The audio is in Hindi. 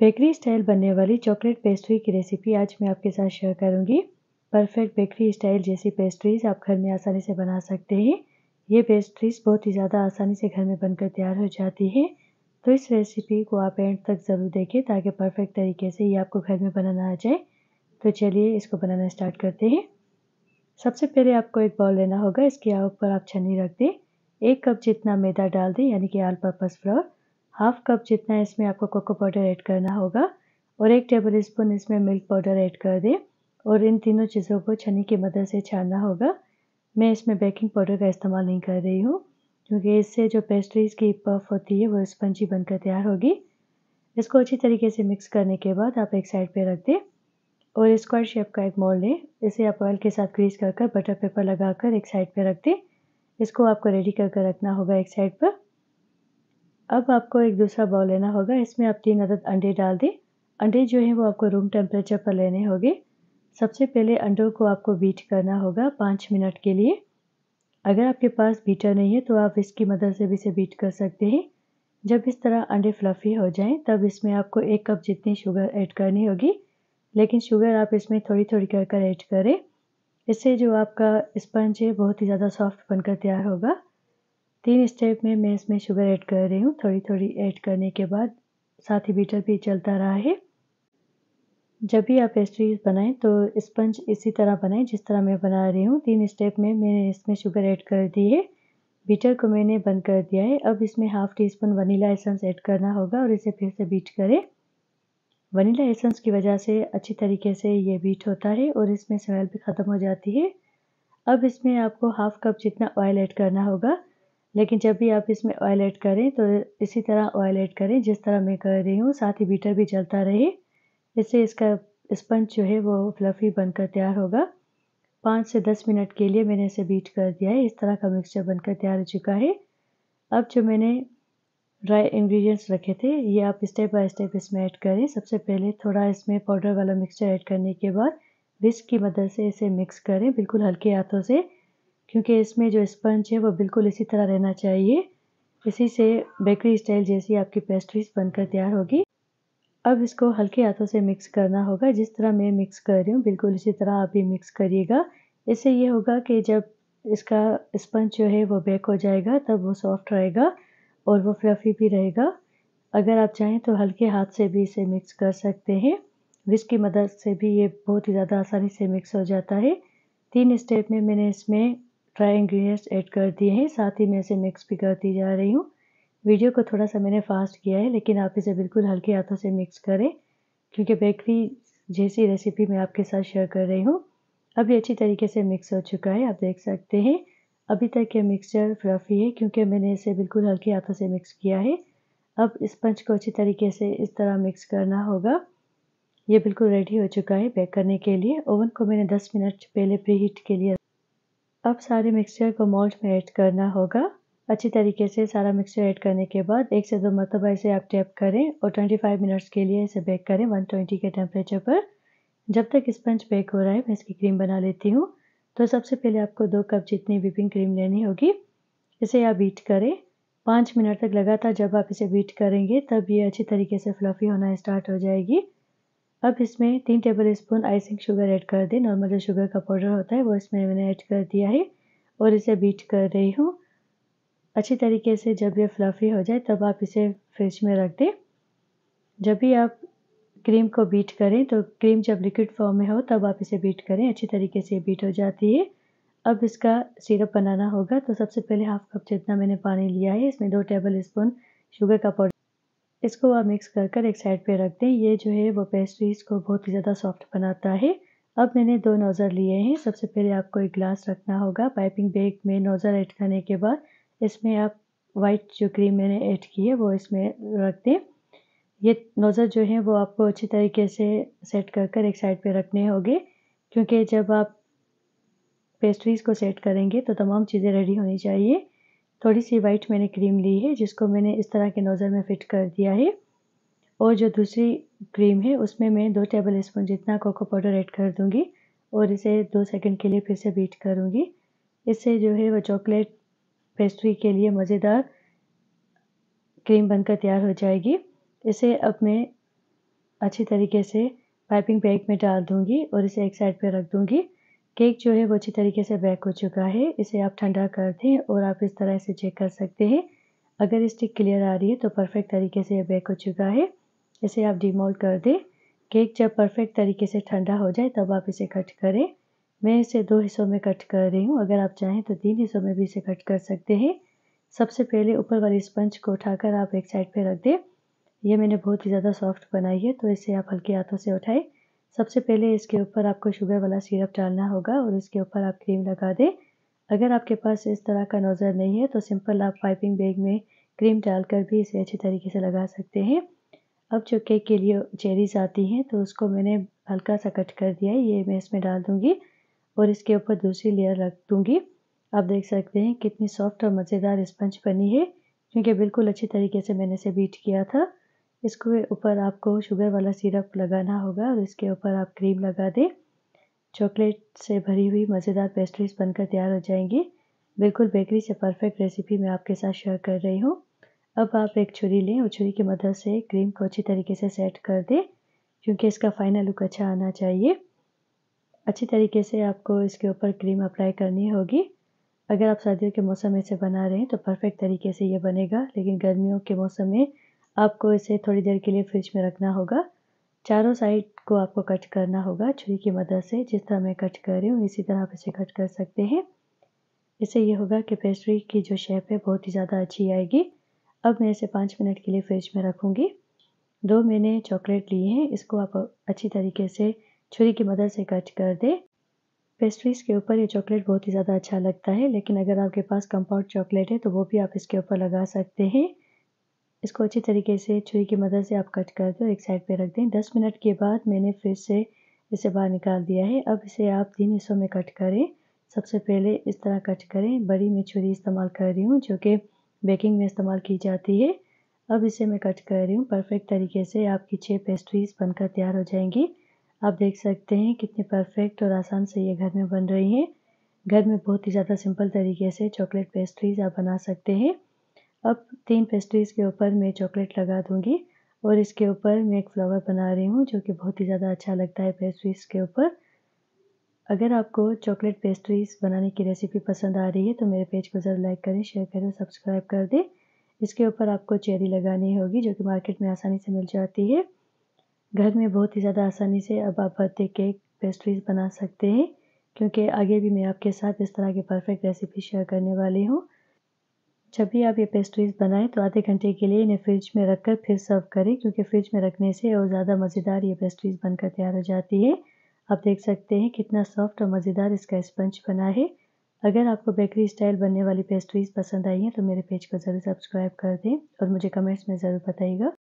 बेकरी स्टाइल बनने वाली चॉकलेट पेस्ट्री की रेसिपी आज मैं आपके साथ शेयर करूंगी परफेक्ट बेकरी स्टाइल जैसी पेस्ट्रीज आप घर में आसानी से बना सकते हैं ये पेस्ट्रीज बहुत ही ज़्यादा आसानी से घर में बनकर तैयार हो जाती है तो इस रेसिपी को आप एंड तक ज़रूर देखें ताकि परफेक्ट तरीके से ये आपको घर में बनाना आ जाए तो चलिए इसको बनाना स्टार्ट करते हैं सबसे पहले आपको एक बॉल लेना होगा इसके ऊपर आप छन्नी रख दें एक कप जितना मैदा डाल दें यानी कि all purpose flour half cup जितना इसमें आपको कोको पाउडर ऐड करना होगा और एक टेबल स्पून इसमें मिल्क पाउडर ऐड कर दें और इन तीनों चीज़ों को छनी की मदद से छानना होगा मैं इसमें बेकिंग पाउडर का इस्तेमाल नहीं कर रही हूँ क्योंकि इससे जो पेस्ट्रीज़ की पफ होती है वो स्पंजी बनकर तैयार होगी इसको अच्छी तरीके से मिक्स करने के बाद आप एक साइड पर रख दें और स्क्वायर शेप का एक मोल लें इसे आप ऑयल के साथ ग्रीस कर कर बटर पेपर लगा कर एक साइड पर रख दें इसको आपको रेडी करके रखना होगा एक साइड पर अब आपको एक दूसरा बाउल लेना होगा इसमें आप तीन अदद अंडे डाल दें अंडे जो हैं वो आपको रूम टेम्परेचर पर लेने होंगे सबसे पहले अंडों को आपको बीट करना होगा पाँच मिनट के लिए अगर आपके पास बीटर नहीं है तो आप इसकी मदद से भी इसे बीट कर सकते हैं जब इस तरह अंडे फ्लफ़ी हो जाएं तब इसमें आपको एक कप जितनी शुगर ऐड करनी होगी लेकिन शुगर आप इसमें थोड़ी थोड़ी कर कर ऐड करें इससे जो आपका स्पंज है बहुत ही ज़्यादा सॉफ्ट बनकर तैयार होगा तीन स्टेप में मैं इसमें शुगर ऐड कर रही हूँ थोड़ी थोड़ी ऐड करने के बाद साथ ही बीटर भी चलता रहा है जब भी आप पेस्ट्रीज बनाएं तो स्पंज इसी तरह बनाएं जिस तरह मैं बना रही हूँ तीन स्टेप में मैंने इसमें शुगर ऐड कर दी है बीटर को मैंने बंद कर दिया है अब इसमें half teaspoon vanilla essence add करना होगा और इसे फिर से बीट करें वनीला एसेंस की वजह से अच्छी तरीके से ये बीट होता है और इसमें स्मेल भी ख़त्म हो जाती है अब इसमें आपको हाफ कप जितना ऑयल ऐड करना होगा लेकिन जब भी आप इसमें ऑयल ऐड करें तो इसी तरह ऑयल ऐड करें जिस तरह मैं कर रही हूँ साथ ही बीटर भी चलता रहे इससे इसका स्पंज जो है वो फ्लफ़ी बनकर तैयार होगा पाँच से दस मिनट के लिए मैंने इसे बीट कर दिया है इस तरह का मिक्सचर बनकर तैयार हो चुका है अब जो मैंने ड्राई इंग्रेडिएंट्स रखे थे ये आप स्टेप बाय स्टेप इसमें ऐड करें सबसे पहले थोड़ा इसमें पाउडर वाला मिक्सचर ऐड करने के बाद विस्क की मदद से इसे मिक्स करें बिल्कुल हल्के हाथों से क्योंकि इसमें जो स्पंज है वो बिल्कुल इसी तरह रहना चाहिए इसी से बेकरी स्टाइल जैसी आपकी पेस्ट्रीज बनकर तैयार होगी अब इसको हल्के हाथों से मिक्स करना होगा जिस तरह मैं मिक्स कर रही हूँ बिल्कुल इसी तरह आप भी मिक्स करिएगा इससे ये होगा कि जब इसका स्पंज जो है वो बेक हो जाएगा तब वो सॉफ्ट रहेगा और वो फ्लफ़ी भी रहेगा अगर आप चाहें तो हल्के हाथ से भी इसे मिक्स कर सकते हैं विस्क की मदद से भी ये बहुत ही ज़्यादा आसानी से मिक्स हो जाता है तीन स्टेप में मैंने इसमें ड्राई इंग्रीडियंट्स ऐड कर दिए हैं साथ ही मैं इसे मिक्स भी करती जा रही हूँ वीडियो को थोड़ा सा मैंने फास्ट किया है लेकिन आप इसे बिल्कुल हल्के हाथों से मिक्स करें क्योंकि बेकरी जैसी रेसिपी मैं आपके साथ शेयर कर रही हूँ अब ये अच्छी तरीके से मिक्स हो चुका है आप देख सकते हैं अभी तक ये मिक्सचर फ्लफी है क्योंकि मैंने इसे बिल्कुल हल्के हाथों से मिक्स किया है अब स्पंज को अच्छी तरीके से इस तरह मिक्स करना होगा ये बिल्कुल रेडी हो चुका है बेक करने के लिए ओवन को मैंने 10 मिनट पहले प्री हीट के लिए अब सारे मिक्सचर को मोल्ड में ऐड करना होगा अच्छी तरीके से सारा मिक्सचर ऐड करने के बाद एक से दो मरतबा इसे आप टैप करें और 25 मिनट्स के लिए इसे बेक करें 120 के टेम्परेचर पर जब तक स्पंज बेक हो रहा है मैं इसकी क्रीम बना लेती हूँ तो सबसे पहले आपको दो कप जितनी व्हीपिंग क्रीम लेनी होगी इसे आप बीट करें पाँच मिनट तक लगातार जब आप इसे बीट करेंगे तब ये अच्छी तरीके से फ्लफ़ी होना स्टार्ट हो जाएगी अब इसमें तीन tablespoon icing sugar add कर दें नॉर्मल जो शुगर का पाउडर होता है वो इसमें मैंने ऐड कर दिया है और इसे बीट कर रही हूँ अच्छी तरीके से जब ये फ्लफ़ी हो जाए तब आप इसे फ्रिज में रख दें जब भी आप क्रीम को बीट करें तो क्रीम जब लिक्विड फॉर्म में हो तब आप इसे बीट करें अच्छी तरीके से बीट हो जाती है अब इसका सिरप बनाना होगा तो सबसे पहले हाफ कप जितना मैंने पानी लिया है इसमें दो टेबल स्पून शुगर का पाउडर इसको आप मिक्स कर कर एक साइड पे रख दें ये जो है वो पेस्ट्रीज को बहुत ही ज़्यादा सॉफ्ट बनाता है अब मैंने दो नोज़र लिए हैं सबसे पहले आपको एक ग्लास रखना होगा पाइपिंग बैग में नोज़र ऐड करने के बाद इसमें आप वाइट जो क्रीम मैंने ऐड की है वो इसमें रख दें ये नोज़र जो है वो आपको अच्छी तरीके से सेट कर कर एक साइड पर रखने होंगे क्योंकि जब आप पेस्ट्रीज़ को सेट करेंगे तो तमाम चीज़ें रेडी होनी चाहिए थोड़ी सी वाइट मैंने क्रीम ली है जिसको मैंने इस तरह के नोजल में फ़िट कर दिया है और जो दूसरी क्रीम है उसमें मैं दो टेबल स्पून जितना कोको पाउडर ऐड कर दूँगी और इसे दो सेकंड के लिए फिर से बीट करूँगी इससे जो है वो चॉकलेट पेस्ट्री के लिए मज़ेदार क्रीम बनकर तैयार हो जाएगी इसे अब मैं अच्छी तरीके से पाइपिंग बैग में डाल दूँगी और इसे एक साइड पर रख दूँगी केक जो है वो अच्छी तरीके से बैक हो चुका है इसे आप ठंडा कर दें और आप इस तरह से चेक कर सकते हैं अगर स्टिक क्लियर आ रही है तो परफेक्ट तरीके से यह बैक हो चुका है इसे आप डिमोल्ड कर दें केक जब परफेक्ट तरीके से ठंडा हो जाए तब आप इसे कट करें मैं इसे दो हिस्सों में कट कर रही हूँ अगर आप चाहें तो तीन हिस्सों में भी इसे कट कर सकते हैं सबसे पहले ऊपर वाली स्पंज को उठाकर आप एक साइड पर रख दें यह मैंने बहुत ही ज़्यादा सॉफ्ट बनाई है तो इसे आप हल्के हाथों से उठाएं सबसे पहले इसके ऊपर आपको शुगर वाला सिरप डालना होगा और इसके ऊपर आप क्रीम लगा दें अगर आपके पास इस तरह का नोज़र नहीं है तो सिंपल आप पाइपिंग बैग में क्रीम डालकर भी इसे अच्छे तरीके से लगा सकते हैं अब जो केक के लिए चेरीज आती हैं तो उसको मैंने हल्का सा कट कर दिया है ये मैं इसमें डाल दूँगी और इसके ऊपर दूसरी लेयर रख दूँगी आप देख सकते हैं कितनी सॉफ्ट और मज़ेदार स्पंज बनी है क्योंकि बिल्कुल अच्छे तरीके से मैंने इसे बीट किया था इसके ऊपर आपको शुगर वाला सिरप लगाना होगा और इसके ऊपर आप क्रीम लगा दें चॉकलेट से भरी हुई मज़ेदार पेस्ट्रीज बनकर तैयार हो जाएंगी बिल्कुल बेकरी से परफेक्ट रेसिपी मैं आपके साथ शेयर कर रही हूँ अब आप एक छुरी लें और छुरी की मदद से क्रीम को अच्छी तरीके से सेट कर दें क्योंकि इसका फाइनल लुक अच्छा आना चाहिए अच्छी तरीके से आपको इसके ऊपर क्रीम अप्लाई करनी होगी अगर आप सर्दियों के मौसम में इसे बना रहे हैं तो परफेक्ट तरीके से ये बनेगा लेकिन गर्मियों के मौसम में आपको इसे थोड़ी देर के लिए फ्रिज में रखना होगा चारों साइड को आपको कट करना होगा छुरी की मदद से जिस तरह मैं कट कर रही हूँ इसी तरह आप इसे कट कर सकते हैं इससे ये होगा कि पेस्ट्री की जो शेप है बहुत ही ज़्यादा अच्छी आएगी अब मैं इसे पाँच मिनट के लिए फ्रिज में रखूँगी दो मैंने चॉकलेट लिए हैं इसको आप अच्छी तरीके से छुरी की मदद से कट कर दें पेस्ट्रीज़ के ऊपर ये चॉकलेट बहुत ही ज़्यादा अच्छा लगता है लेकिन अगर आपके पास कंपाउंड चॉकलेट है तो वो भी आप इसके ऊपर लगा सकते हैं इसको अच्छी तरीके से छुरी की मदद से आप कट कर दो एक साइड पे रख दें दस मिनट के बाद मैंने फिर से इसे बाहर निकाल दिया है अब इसे आप तीन हिस्सों में कट करें सबसे पहले इस तरह कट करें बड़ी मैं छुरी इस्तेमाल कर रही हूँ जो कि बेकिंग में इस्तेमाल की जाती है अब इसे मैं कट कर रही हूँ परफेक्ट तरीके से आपकी छः पेस्ट्रीज बनकर तैयार हो जाएंगी आप देख सकते हैं कितने परफेक्ट और आसान से ये घर में बन रही हैं घर में बहुत ही ज़्यादा सिंपल तरीके से चॉकलेट पेस्ट्रीज आप बना सकते हैं अब तीन पेस्ट्रीज के ऊपर मैं चॉकलेट लगा दूंगी और इसके ऊपर मैं एक फ्लावर बना रही हूँ जो कि बहुत ही ज़्यादा अच्छा लगता है पेस्ट्रीज के ऊपर अगर आपको चॉकलेट पेस्ट्रीज बनाने की रेसिपी पसंद आ रही है तो मेरे पेज को ज़रूर लाइक करें शेयर करें सब्सक्राइब कर दें इसके ऊपर आपको चेरी लगानी होगी जो कि मार्केट में आसानी से मिल जाती है घर में बहुत ही ज़्यादा आसानी से अब आप बर्थडे केक पेस्ट्रीज बना सकते हैं क्योंकि आगे भी मैं आपके साथ इस तरह की परफेक्ट रेसिपी शेयर करने वाली हूँ जब भी आप ये पेस्ट्रीज़ बनाएं तो आधे घंटे के लिए इन्हें फ्रिज में रखकर फिर सर्व करें क्योंकि फ्रिज में रखने से और ज़्यादा मज़ेदार ये पेस्ट्रीज़ बनकर तैयार हो जाती है आप देख सकते हैं कितना सॉफ्ट और मज़ेदार इसका स्पंज बना है अगर आपको बेकरी स्टाइल बनने वाली पेस्ट्रीज़ पसंद आई हैं तो मेरे पेज को ज़रूर सब्सक्राइब कर दें और मुझे कमेंट्स में ज़रूर बताइएगा